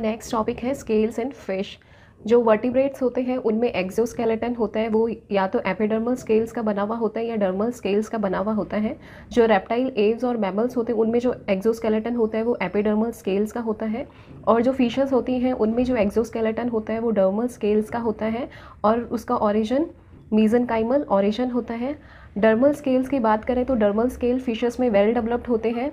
next topic है scales and fish जो vertebrates होते हैं उनमें एक्जोस्केलेटन होता है वो या तो एपिडर्मल स्केल्स का बना हुआ होता है या डर्मल स्केल्स का बना हुआ होता है जो रेप्टाइल एव्स और मैमल्स होते हैं उनमें जो एक्जोस्केलेटन होता है वो एपिडर्मल स्केल्स का होता है और जो फिशेस होती हैं उनमें जो एक्जोस्केलेटन होता है वो डर्मल स्केल्स का होता है और उसका ऑरिजन मीजन ऑरिजन होता है डर्मल स्केल्स की बात करें तो डर्मल स्केल फिशेस में वेल डेवलप्ड होते हैं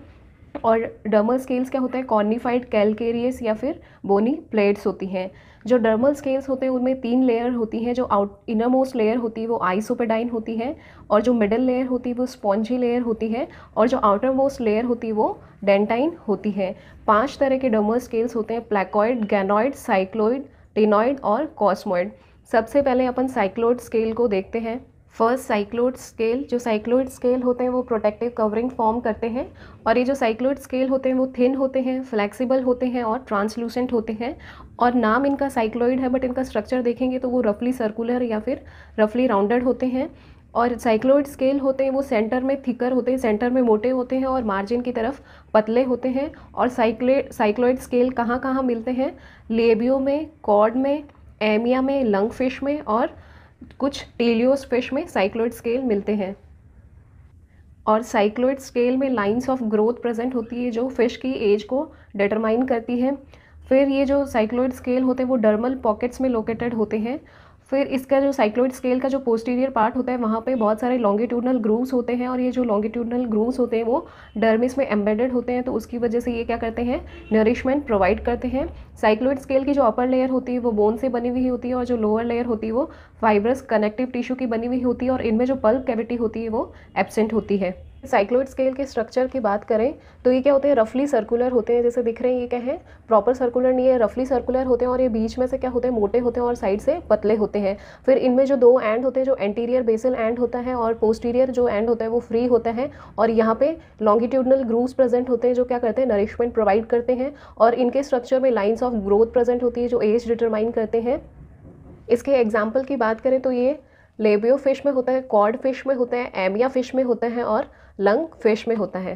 और डर्मल स्केल्स क्या होता है कॉर्निफाइड कैलकेरियस या फिर बोनी प्लेट्स होती हैं जो डर्मल स्केल्स होते हैं उनमें तीन लेयर होती हैं जो आउट इनर मोस्ट लेयर होती है वो आइसोपेडाइन होती है और जो मिडल लेयर होती है वो स्पॉन्जी लेयर होती है और जो आउटर मोस्ट लेयर होती है वो डेंटाइन होती है पांच तरह के डर्मल स्केल्स होते हैं प्लेकॉइड गैनॉइड साइक्लोइड टेनॉइड और कॉस्मोइड सबसे पहले अपन साइक्लोइड स्केल को देखते हैं फर्स्ट साइक्लोइड स्केल जो साइक्लोइड स्केल होते हैं वो प्रोटेक्टिव कवरिंग फॉर्म करते हैं और ये जो साइक्लोइड स्केल होते हैं वो थिन होते हैं फ्लेक्सिबल होते हैं और ट्रांसलूसेंट होते हैं और नाम इनका साइक्लोइड है बट इनका स्ट्रक्चर देखेंगे तो वो रफली सर्कुलर या फिर रफली राउंडेड होते हैं और साइक्लोइड स्केल होते हैं वो सेंटर में थिकर होते हैं सेंटर में मोटे होते हैं और मार्जिन की तरफ पतले होते हैं और साइक्ले साइक्लोइड स्केल कहाँ कहाँ मिलते हैं लेबियो में कॉर्ड में एमिया में लंग फिश में और कुछ टेलियोस फिश में साइक्लोइड स्केल मिलते हैं और साइक्लोइड स्केल में लाइंस ऑफ ग्रोथ प्रेजेंट होती है जो फिश की एज को डिटरमाइन करती है फिर ये जो साइक्लोइड स्केल होते हैं वो डर्मल पॉकेट्स में लोकेटेड होते हैं फिर इसका जो साइक्लोइड स्केल का जो पोस्टीरियर पार्ट होता है वहाँ पे बहुत सारे लॉन्गिट्यूडनल ग्रूव्स होते हैं और ये जो लॉन्गिट्यूडनल ग्रूव्स होते हैं वो डर्मिस में एम्बेडेड होते हैं तो उसकी वजह से ये क्या करते हैं नरिशमेंट प्रोवाइड करते हैं साइक्लोइड स्केल की जो अपर लेयर होती है वो बोन से बनी हुई होती है और जो लोअर लेयर होती है वो फाइब्रस कनेक्टिव टिश्यू की बनी हुई होती है और इनमें जो पल्प कैविटी होती है वो एबसेंट होती है साइक्लोइड स्केल के स्ट्रक्चर की बात करें तो ये क्या होते हैं रफली सर्कुलर होते हैं जैसे दिख रहे हैं ये क्या है प्रॉपर सर्कुलर नहीं है रफली सर्कुलर होते हैं और ये बीच में से क्या होते हैं मोटे होते हैं और साइड से पतले होते हैं फिर इनमें जो दो एंड होते हैं जो एंटीरियर बेसल एंड होता है और पोस्टीरियर जो एंड होता है वो फ्री होता है और यहाँ पे लॉन्गिट्यूडनल ग्रूव्स प्रेजेंट होते हैं जो क्या करते हैं नरिशमेंट प्रोवाइड करते हैं और इनके स्ट्रक्चर में लाइन्स ऑफ ग्रोथ प्रेजेंट होती है जो एज डिटरमाइन करते हैं इसके एग्जाम्पल की बात करें तो ये लेबियो फिश में होता है कॉड फिश में होता है एमिया फिश में होता है और लंग फिश में होता है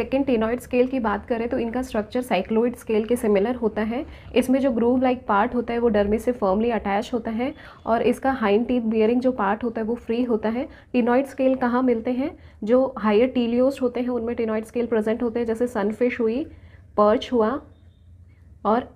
सेकेंड टीनॉइड स्केल की बात करें तो इनका स्ट्रक्चर साइक्लोइड स्केल के सिमिलर होता है इसमें जो ग्रूव लाइक पार्ट होता है वो डर्मी से फर्मली अटैच होता है और इसका हाइन टीथ बियरिंग जो पार्ट होता है वो फ्री होता है टीनॉइड स्केल कहाँ मिलते हैं जो हायर टीलियोस होते हैं उनमें टीनॉइड स्केल प्रेजेंट होते हैं जैसे सनफिश हुई पर्च हुआ और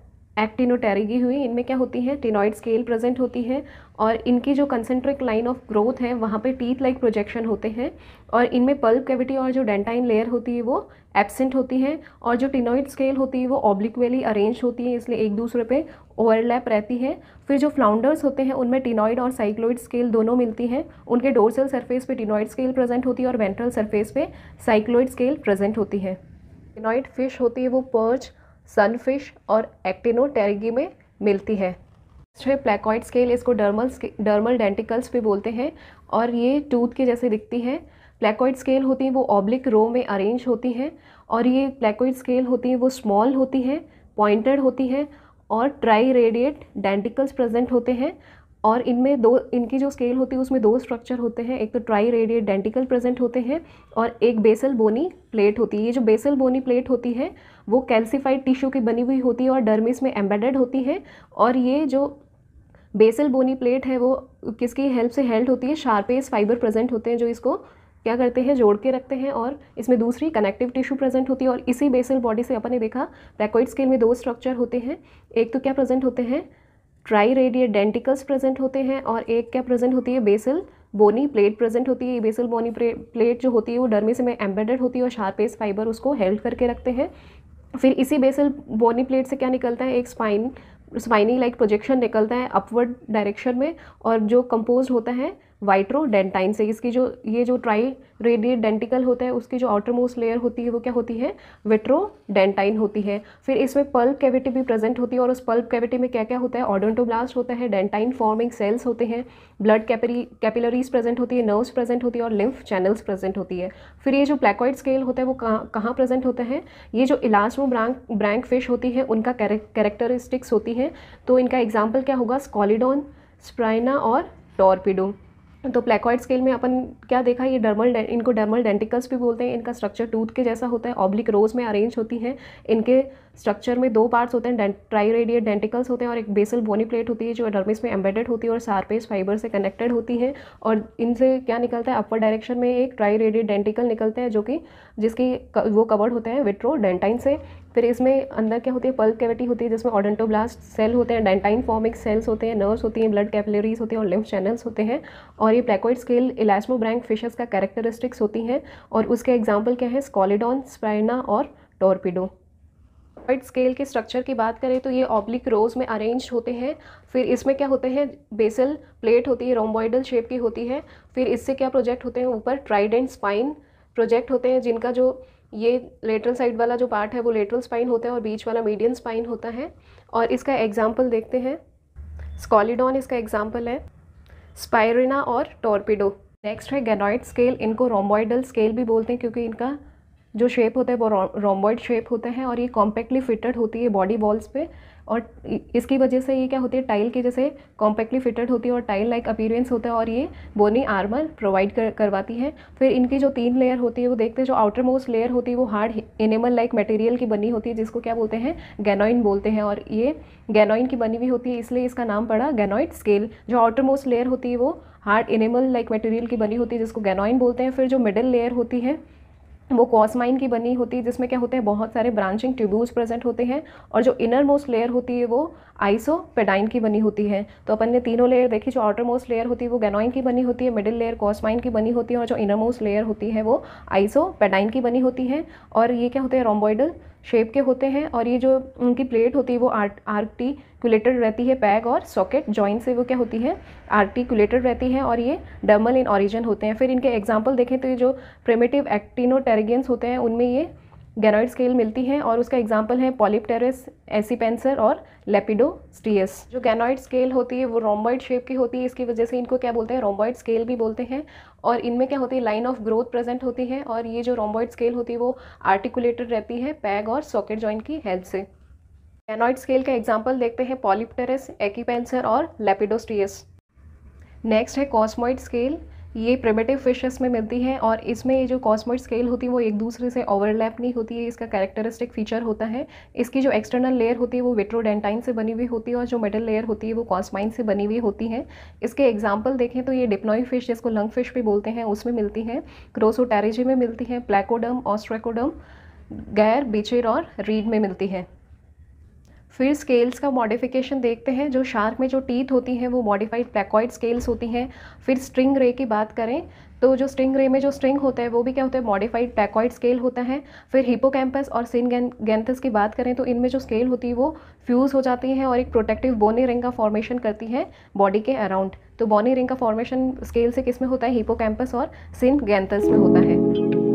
एक्टिनोटेरिगी हुई इनमें क्या होती है टिनॉइड स्केल प्रेजेंट होती है और इनकी जो कंसेंट्रिक लाइन ऑफ ग्रोथ है वहाँ पे टीथ लाइक प्रोजेक्शन होते हैं और इनमें पल्प कैविटी और जो डेंटाइन लेयर होती है वो एबसेंट होती है और जो टिनॉइड स्केल होती है वो ऑब्लिकवेली अरेंज होती है इसलिए एक दूसरे पे ओवरलैप रहती है फिर जो फ्लाउंडर्स होते हैं उनमें टिनॉइड और साइक्लोइड स्केल दोनों मिलती हैं उनके डोरसल सरफेस पर टिनॉइड स्केल प्रेजेंट होती है और वेंट्रल सरफेस पर साइक्लोइड स्केल प्रेजेंट होती है टिनॉइड फिश होती है वो पर्च सनफिश और एक्टिनोटेरिगी में मिलती है है प्लेकॉइड स्केल इसको डर्मल डर्मल डेंटिकल्स भी बोलते हैं और ये टूथ के जैसे दिखती है प्लेकॉइड स्केल होती हैं वो ऑब्लिक रो में अरेंज होती हैं और ये प्लेकॉइड स्केल होती हैं वो स्मॉल होती हैं पॉइंटेड होती हैं और ट्राई रेडिएट डेंटिकल्स प्रेजेंट होते हैं और इनमें दो इनकी जो स्केल होती है उसमें दो स्ट्रक्चर होते हैं एक तो ट्राई रेडिएट डेंटिकल प्रेजेंट होते हैं और एक बेसल बोनी प्लेट होती है ये जो बेसल बोनी प्लेट होती है वो कैल्सिफाइड टिश्यू की बनी हुई होती है और डर्मिस में एम्बेडेड होती है और ये जो बेसल बोनी प्लेट है वो किसकी हेल्प से हेल्ड होती है शार्पेस फाइबर प्रेजेंट होते हैं जो इसको क्या करते हैं जोड़ के रखते हैं और इसमें दूसरी कनेक्टिव टिश्यू प्रेजेंट होती है और इसी बेसल बॉडी से अपन ने देखा पैकोइड स्केल में दो स्ट्रक्चर होते हैं एक तो क्या प्रेजेंट होते हैं ट्राई रेडिएट डेंटिकल्स प्रेजेंट होते हैं और एक क्या प्रेजेंट होती है बेसल बोनी प्लेट प्रेजेंट होती है बेसल बोनी प्लेट जो होती है वो डर्मेस में एम्बेडेड होती है और शार्पेस फाइबर उसको हेल्ड करके रखते हैं फिर इसी बेसल बोनी प्लेट से क्या निकलता है एक स्पाइन स्पाइनी लाइक प्रोजेक्शन निकलता है अपवर्ड डायरेक्शन में और जो कंपोज होता है वाइट्रोडेंटाइन से इसकी जो ये जो ट्राई रेडिएट डेंटिकल होता है उसकी जो आउटर मोस्ट लेयर होती है वो क्या होती है विट्रोडेंटाइन होती है फिर इसमें पल्प कैविटी भी प्रेजेंट होती है और उस पल्प कैविटी में क्या क्या होता है ऑडोटोब्लास्ट होता है डेंटाइन फॉर्मिंग सेल्स होते हैं ब्लड कैपरी कैपिलरीज प्रेजेंट होती है नर्व्स प्रेजेंट होती है और लिम्फ चैनल्स प्रेजेंट होती है फिर ये जो प्लेकॉइड स्केल होता है वो कहाँ कहाँ प्रेजेंट होता है ये जो इलास्मो ब्रांक ब्रैंक फिश होती है उनका कैरेक्टरिस्टिक्स होती है तो इनका एग्जाम्पल क्या होगा स्कॉलिडोन स्प्राइना और टॉर्पिडो तो प्लेकॉइड स्केल में अपन क्या देखा ये डर्मल इनको डर्मल डेंटिकल्स भी बोलते हैं इनका स्ट्रक्चर टूथ के जैसा होता है ऑब्लिक रोज में अरेंज होती है इनके स्ट्रक्चर में दो पार्ट्स होते हैं ट्राई रेडिएट डेंटिकल्स होते हैं और एक बेसल बोनी प्लेट होती है जो डर्मिस में एम्बेडेड होती है और सारपेस फाइबर से कनेक्टेड होती है और इनसे क्या निकलता है अपर डायरेक्शन में एक ट्राई रेडिएट डेंटिकल निकलते हैं जो कि जिसकी वो कवर्ड होते हैं विट्रो डेंटाइन से फिर इसमें अंदर क्या होती है पल्प कैविटी होती है जिसमें ऑडेंटोब्लास्ट सेल होते हैं डेंटाइन फॉर्मिक सेल्स होते हैं नर्व्स होती हैं ब्लड कैपिलरीज होती हैं और लिम्फ चैनल्स होते हैं और ये प्लेकोइड स्केल इलास्मोब्रैंक फिशेस का कैरेक्टरिस्टिक्स होती हैं और उसके एग्जाम्पल क्या है स्कॉलिडॉन स्प्राइना और टॉर्पिडो ऑक्टाइड स्केल के स्ट्रक्चर की बात करें तो ये ऑब्लिक रोज में अरेंज होते हैं फिर इसमें क्या होते हैं बेसल प्लेट होती है रोमबॉइडल शेप की होती है फिर इससे क्या प्रोजेक्ट होते हैं ऊपर ट्राइडेंट स्पाइन प्रोजेक्ट होते हैं जिनका जो ये लेटरल साइड वाला जो पार्ट है वो लेटरल स्पाइन होता है और बीच वाला मीडियम स्पाइन होता है और इसका एग्जाम्पल देखते हैं स्कॉलिडॉन इसका एग्जाम्पल है स्पायरिना और टॉर्पिडो नेक्स्ट है गैनॉइड स्केल इनको रोम्बॉइडल स्केल भी बोलते हैं क्योंकि इनका जो शेप होते हैं वो रोमबॉइड शेप होते हैं और ये कॉम्पैक्टली फिटेड होती है बॉडी वॉल्स पे और इसकी वजह से ये क्या होती है टाइल की जैसे कॉम्पैक्टली फिटेड होती है और टाइल लाइक अपीरेंस होता है और ये बोनी आर्मर प्रोवाइड कर, करवाती है फिर इनकी जो तीन लेयर होती है वो देखते हैं जो आउटर मोस्ट लेयर होती है वो हार्ड एनिमल लाइक मटेरियल की बनी होती है जिसको क्या बोलते हैं गैनोइन बोलते हैं और ये गैनोइन की बनी हुई होती है इसलिए इसका नाम पड़ा गैनोइड स्केल जो आउटर मोस्ट लेयर होती है वो हार्ड एनिमल लाइक मटेरियल की बनी होती है जिसको गैनोइन बोलते हैं फिर जो मिडल लेयर होती है वो कॉसमाइन की बनी होती है जिसमें क्या होते हैं बहुत सारे ब्रांचिंग ट्यूब्यूल्स प्रेजेंट होते हैं और जो इनर मोस्ट लेयर होती है वो आइसोपेडाइन की बनी होती है तो अपन ने तीनों लेयर देखी जो आउटर मोस्ट लेयर होती है वो गेनोइन की बनी होती है मिडिल लेयर कॉसमाइन की बनी होती है और जो इनर मोस्ट लेयर होती है वो आइसोपेडाइन की बनी होती है और ये क्या होते हैं रोम्बॉइडल शेप के होते हैं और ये जो उनकी प्लेट होती है वो आर्ट आर्टिकुलेटर रहती है पैग और सॉकेट जॉइंट से वो क्या होती है आर्टिकुलेटर रहती है और ये डर्मल इन ऑरिजन होते हैं फिर इनके एग्जाम्पल देखें तो ये जो प्रेमेटिव एक्टिनोटेरेगेंस होते हैं उनमें ये गेनॉइड स्केल मिलती है और उसका एग्जाम्पल है पॉलिपटेरिस एसीपेंसर और लेपिडोस्टियस जो गेनॉइड स्केल होती है वो रोम्बॉइड शेप की होती है इसकी वजह से इनको क्या बोलते हैं रोम्बॉइड स्केल भी बोलते हैं और इनमें क्या होती है लाइन ऑफ ग्रोथ प्रेजेंट होती है और ये जो रोम्बॉइड स्केल होती है वो आर्टिकुलेटेड रहती है पैग और सॉकेट जॉइंट की हेल्प से गैनॉइड स्केल का एग्जाम्पल देखते हैं पॉलिपटेरिस एकीपेंसर और लेपिडोस्टियस नेक्स्ट है कॉस्मॉइड स्केल ये प्रेमेटिव फिशेस में मिलती है और इसमें ये जो कॉस्मोइड स्केल होती है वो एक दूसरे से ओवरलैप नहीं होती है इसका कैरेक्टरिस्टिक फीचर होता है इसकी जो एक्सटर्नल लेयर होती है वो विट्रोडेंटाइन से बनी हुई होती है और जो मेटल लेयर होती है वो कॉस्माइन से बनी हुई होती है इसके एग्जाम्पल देखें तो ये डिप्नोई फिश जिसको लंग फिश भी बोलते हैं उसमें मिलती है क्रोसोटेरेजी में मिलती है प्लेकोडम ऑस्ट्रेकोडम गैर बीचेर और रीड में मिलती है फिर स्केल्स का मॉडिफिकेशन देखते हैं जो शार्क में जो टीथ होती हैं वो मॉडिफाइड प्लेकॉइड स्केल्स होती हैं फिर स्ट्रिंग रे की बात करें तो जो स्ट्रिंग रे में जो स्ट्रिंग होता है वो भी क्या होता है मॉडिफाइड पैकॉइड स्केल होता है फिर हिपोकैम्पस और सिन गैंथस की बात करें तो इनमें जो स्केल होती है वो फ्यूज़ हो जाती है और एक प्रोटेक्टिव बोनी रिंग का फॉर्मेशन करती है बॉडी के अराउंड तो बोनी रिंग का फॉर्मेशन स्केल से किस में होता है हिपोकैम्पस और सिन गैंथस में होता है